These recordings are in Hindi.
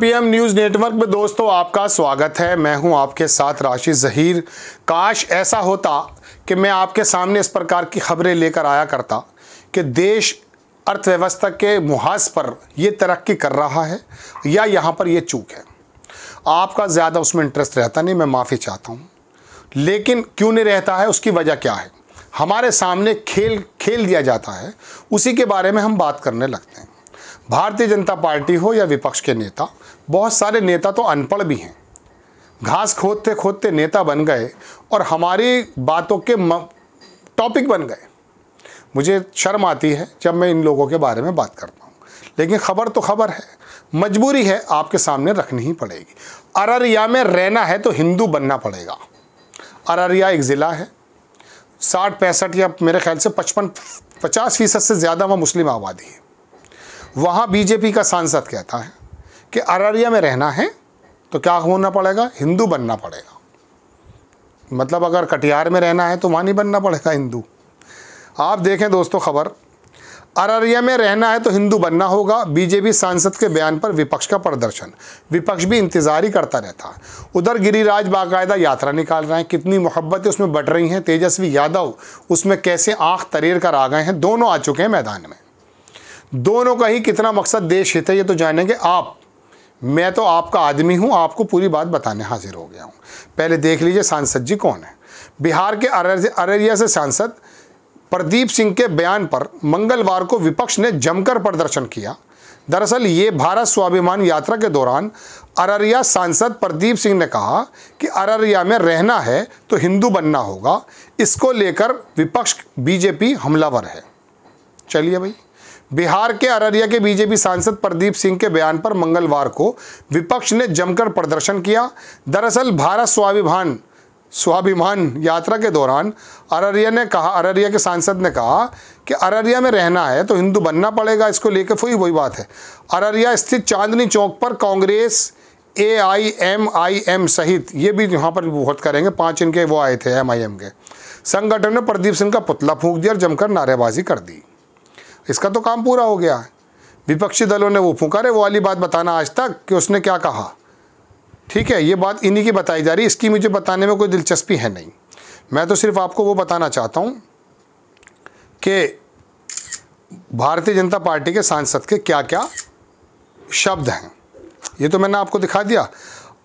पीएम न्यूज नेटवर्क में दोस्तों आपका स्वागत है मैं हूं आपके साथ राशि जहीर काश ऐसा होता कि मैं आपके सामने इस प्रकार की खबरें लेकर आया करता कि देश अर्थव्यवस्था के मुहाज पर यह तरक्की कर रहा है या यहाँ पर यह चूक है आपका ज़्यादा उसमें इंटरेस्ट रहता नहीं मैं माफ़ी चाहता हूँ लेकिन क्यों नहीं रहता है उसकी वजह क्या है हमारे सामने खेल खेल दिया जाता है उसी के बारे में हम बात करने लगते हैं भारतीय जनता पार्टी हो या विपक्ष के नेता बहुत सारे नेता तो अनपढ़ भी हैं घास खोदते खोदते नेता बन गए और हमारी बातों के टॉपिक बन गए मुझे शर्म आती है जब मैं इन लोगों के बारे में बात करता हूँ लेकिन खबर तो खबर है मजबूरी है आपके सामने रखनी ही पड़ेगी अररिया में रहना है तो हिंदू बनना पड़ेगा अररिया एक ज़िला है साठ पैंसठ या मेरे ख्याल से पचपन पचास फीसद से ज़्यादा वह मुस्लिम आबादी है वहाँ बीजेपी का सांसद कहता है कि अररिया में रहना है तो क्या होना पड़ेगा हिंदू बनना पड़ेगा मतलब अगर कटिहार में रहना है तो वहाँ नहीं बनना पड़ेगा हिंदू आप देखें दोस्तों खबर अररिया में रहना है तो हिंदू बनना होगा बीजेपी सांसद के बयान पर विपक्ष का प्रदर्शन विपक्ष भी इंतजार ही करता रहता उधर गिरिराज बाकायदा यात्रा निकाल रहे हैं कितनी मोहब्बतें उसमें बढ़ रही हैं तेजस्वी यादव उसमें कैसे आंख तरेर कर आ गए हैं दोनों आ चुके हैं मैदान में दोनों का ही कितना मकसद देश हित है ये तो जानेंगे आप मैं तो आपका आदमी हूँ आपको पूरी बात बताने हाजिर हो गया हूँ पहले देख लीजिए सांसद जी कौन है बिहार के अररिया से सांसद प्रदीप सिंह के बयान पर मंगलवार को विपक्ष ने जमकर प्रदर्शन किया दरअसल ये भारत स्वाभिमान यात्रा के दौरान अररिया सांसद प्रदीप सिंह ने कहा कि अररिया में रहना है तो हिंदू बनना होगा इसको लेकर विपक्ष बीजेपी हमलावर है चलिए भाई बिहार के अररिया के बीजेपी सांसद प्रदीप सिंह के बयान पर मंगलवार को विपक्ष ने जमकर प्रदर्शन किया दरअसल भारत स्वाभिमान स्वाभिमान यात्रा के दौरान अररिया ने कहा अररिया के सांसद ने कहा कि अररिया में रहना है तो हिंदू बनना पड़ेगा इसको लेकर वही वही बात है अररिया स्थित चांदनी चौक पर Congress A I M I M सहित ये भी यहाँ पर बहुत करेंगे पांच इनके वो आए थे एम आई एम के संगठन ने प्रदीप सिंह का पुतला फूंक दिया और जमकर नारेबाजी कर दी इसका तो काम पूरा हो गया विपक्षी दलों ने वो फूका वो वाली बात बताना आज तक कि उसने क्या कहा ठीक है ये बात इन्हीं की बताई जा रही है इसकी मुझे बताने में कोई दिलचस्पी है नहीं मैं तो सिर्फ आपको वो बताना चाहता हूँ कि भारतीय जनता पार्टी के सांसद के क्या क्या शब्द हैं ये तो मैंने आपको दिखा दिया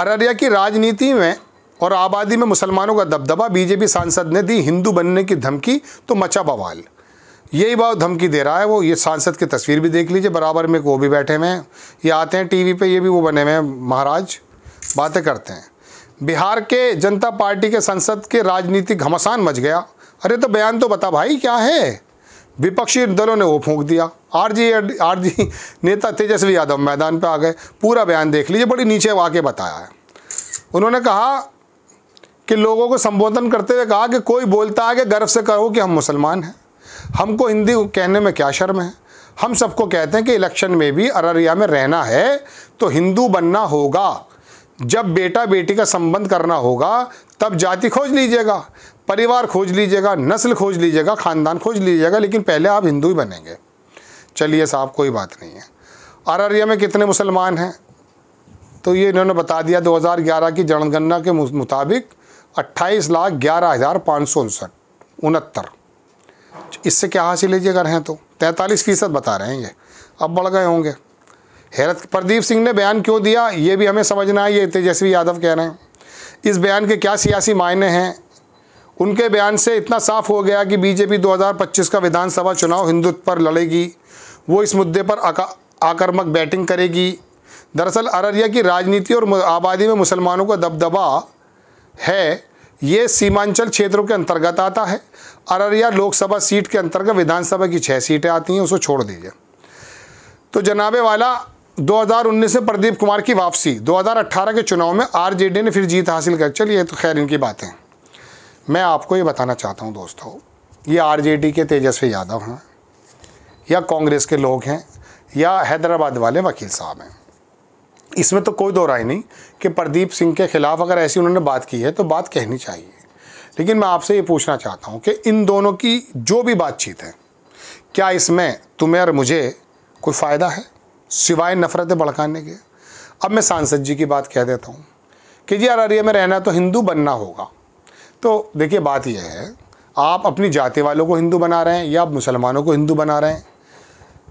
अररिया की राजनीति में और आबादी में मुसलमानों का दबदबा बीजेपी सांसद ने दी हिंदू बनने की धमकी तो मचा बवाल यही बात धमकी दे रहा है वो ये सांसद की तस्वीर भी देख लीजिए बराबर में वो भी बैठे हुए हैं ये आते हैं टीवी पे ये भी वो बने हुए हैं महाराज बातें करते हैं बिहार के जनता पार्टी के संसद के राजनीतिक घमासान मच गया अरे तो बयान तो बता भाई क्या है विपक्षी दलों ने वो फूंक दिया आरजी आरजी नेता तेजस्वी यादव मैदान पर आ गए पूरा बयान देख लीजिए बड़ी नीचे आके बताया है उन्होंने कहा कि लोगों को संबोधन करते हुए कहा कि कोई बोलता है कि गर्व से कहो कि हम मुसलमान हैं हमको हिंदी कहने में क्या शर्म है हम सबको कहते हैं कि इलेक्शन में भी अररिया में रहना है तो हिंदू बनना होगा जब बेटा बेटी का संबंध करना होगा तब जाति खोज लीजिएगा परिवार खोज लीजिएगा नस्ल खोज लीजिएगा ख़ानदान खोज लीजिएगा लेकिन पहले आप हिंदू ही बनेंगे चलिए साहब कोई बात नहीं है अररिया में कितने मुसलमान हैं तो ये इन्होंने बता दिया 2011 की जनगणना के मुताबिक अट्ठाईस लाख ग्यारह हज़ार पाँच सौ उनसठ उनहत्तर इससे क्या हासिल लीजिए अगर हैं तो तैंतालीस फीसद बता रहे हैं ये अब बढ़ गए होंगे हैरत प्रदीप सिंह ने बयान क्यों दिया ये भी हमें समझना है ये तेजस्वी यादव कह रहे हैं इस बयान के क्या सियासी मायने हैं उनके बयान से इतना साफ हो गया कि बीजेपी 2025 का विधानसभा चुनाव हिंदुत्व पर लड़ेगी वो इस मुद्दे पर आक्रामक बैटिंग करेगी दरअसल अररिया की राजनीति और आबादी में मुसलमानों का दबदबा है ये सीमांचल क्षेत्रों के अंतर्गत आता है अररिया लोकसभा सीट के अंतर्गत विधानसभा की छः सीटें आती हैं उसको छोड़ दीजिए तो जनाबे वाला 2019 से प्रदीप कुमार की वापसी 2018 के चुनाव में आरजेडी ने फिर जीत हासिल कर चलिए तो खैर इनकी बातें मैं आपको ये बताना चाहता हूँ दोस्तों ये आर के तेजस्वी यादव हैं या कांग्रेस के लोग हैं या हैदराबाद वाले वकील साहब हैं इसमें तो कोई दो राय नहीं कि प्रदीप सिंह के खिलाफ अगर ऐसी उन्होंने बात की है तो बात कहनी चाहिए लेकिन मैं आपसे ये पूछना चाहता हूँ कि इन दोनों की जो भी बातचीत है क्या इसमें तुम्हें और मुझे कोई फ़ायदा है सिवाय नफ़रतें भड़काने के अब मैं सांसद जी की बात कह देता हूँ कि जी अररिया में रहना तो हिंदू बनना होगा तो देखिए बात यह है आप अपनी जाति वालों को हिंदू बना रहे हैं या आप मुसलमानों को हिंदू बना रहे हैं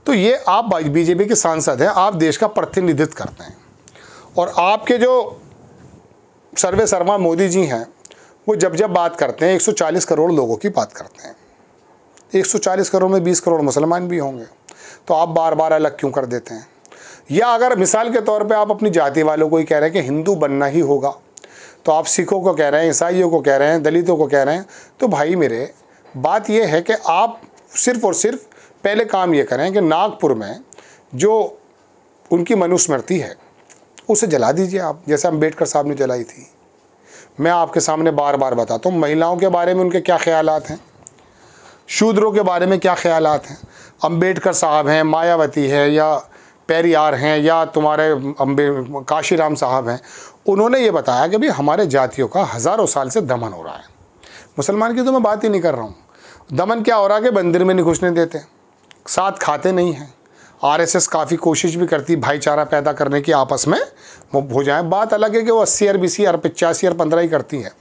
तो ये आप बीजेपी के सांसद हैं आप देश का प्रतिनिधित्व करते हैं और आपके जो सर्वे शर्मा मोदी जी हैं वो जब जब बात करते हैं 140 करोड़ लोगों की बात करते हैं 140 करोड़ में 20 करोड़ मुसलमान भी होंगे तो आप बार बार अलग क्यों कर देते हैं या अगर मिसाल के तौर पे आप अपनी जाति वालों को ही कह रहे हैं कि हिंदू बनना ही होगा तो आप सिखों को कह रहे हैं ईसाइयों को कह रहे हैं दलितों को कह रहे हैं तो भाई मेरे बात यह है कि आप सिर्फ और सिर्फ पहले काम ये करें कि नागपुर में जो उनकी मनुस्मृति है उसे जला दीजिए आप जैसे अम्बेडकर साहब ने जलाई थी मैं आपके सामने बार बार बताता हूँ महिलाओं के बारे में उनके क्या ख्याल हैं शूद्रों के बारे में क्या ख्याल हैं अम्बेडकर साहब हैं मायावती है या पेरियार हैं या तुम्हारे अम्बे काशीराम साहब हैं उन्होंने ये बताया कि भाई हमारे जातियों का हज़ारों साल से दमन हो रहा है मुसलमान की तो मैं बात ही नहीं कर रहा हूँ दमन क्या हो रहा है कि मंदिर में नहीं घुसने देते साथ खाते नहीं हैं आरएसएस काफ़ी कोशिश भी करती भाईचारा पैदा करने की आपस में वो हो जाए बात अलग है कि वो अस्सी अर बीस अर पचासी अर पंद्रह ही करती हैं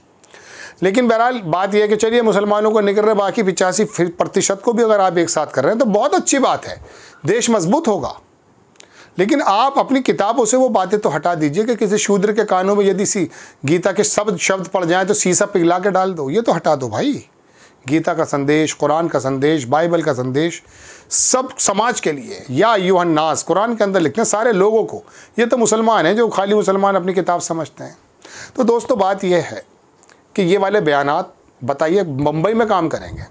लेकिन बहरहाल बात यह है कि चलिए मुसलमानों को निकल रहे बाकी पिचासी प्रतिशत को भी अगर आप एक साथ कर रहे हैं तो बहुत अच्छी बात है देश मजबूत होगा लेकिन आप अपनी किताबों से वो बातें तो हटा दीजिए कि किसी शूद्र के कानों में यदि सी गीता के शब्द शब्द पड़ जाएं तो सीसा पिघला के डाल दो ये तो हटा दो भाई गीता का संदेश कुरान का संदेश बाइबल का संदेश सब समाज के लिए या यूहन्नास कुरान के अंदर लिखते हैं सारे लोगों को ये तो मुसलमान हैं जो खाली मुसलमान अपनी किताब समझते हैं तो दोस्तों बात यह है कि ये वाले बयान बताइए मुंबई में काम करेंगे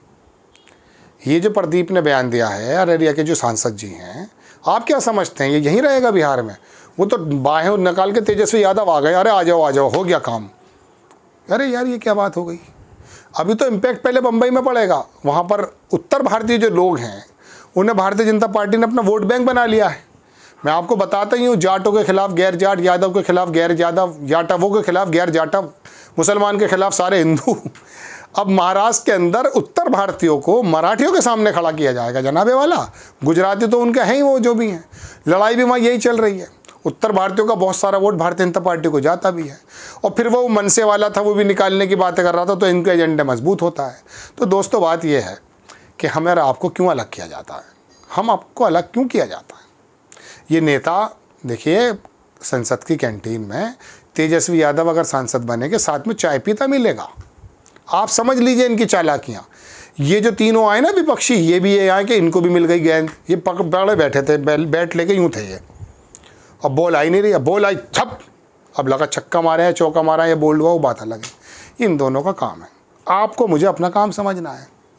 ये जो प्रदीप ने बयान दिया है अररिया के जो सांसद जी हैं आप क्या समझते हैं ये यहीं रहेगा बिहार में वो तो बाहें निकाल के तेजस्वी यादव आ गए अरे आ जाओ आ जाओ हो गया काम अरे यार ये क्या बात हो गई अभी तो इम्पैक्ट पहले बम्बई में पड़ेगा वहाँ पर उत्तर भारतीय जो लोग हैं उन्हें भारतीय जनता पार्टी ने अपना वोट बैंक बना लिया है मैं आपको बताता ही हूँ जाटों के खिलाफ गैर जाट यादव के खिलाफ गैर यादव जाटवों के खिलाफ गैर जाटव मुसलमान के खिलाफ सारे हिंदू अब महाराष्ट्र के अंदर उत्तर भारतीयों को मराठियों के सामने खड़ा किया जाएगा जनाबे वाला गुजराती तो उनके हैं ही वो जो भी हैं लड़ाई भी वहाँ यही चल रही है उत्तर भारतीयों का बहुत सारा वोट भारतीय जनता पार्टी को जाता भी है और फिर वो मनसे वाला था वो भी निकालने की बातें कर रहा था तो इनका एजेंडा मजबूत होता है तो दोस्तों बात यह है कि हमें आपको क्यों अलग किया जाता है हम आपको अलग क्यों किया जाता है ये नेता देखिए संसद की कैंटीन में तेजस्वी यादव अगर सांसद बनेंगे साथ में चाय पीता मिलेगा आप समझ लीजिए इनकी चालाकियाँ ये जो तीनों आए ना विपक्षी ये भी ये आए कि इनको भी मिल गई गेंद ये पक पड़े बैठे थे बैट लेके यूँ थे ये अब बॉल आई नहीं रही अब बॉल आई छप अब लगा छक्का मारे हैं चौका मारा है ये बोल्ड हुआ वो बात अलग है इन दोनों का काम है आपको मुझे अपना काम समझना है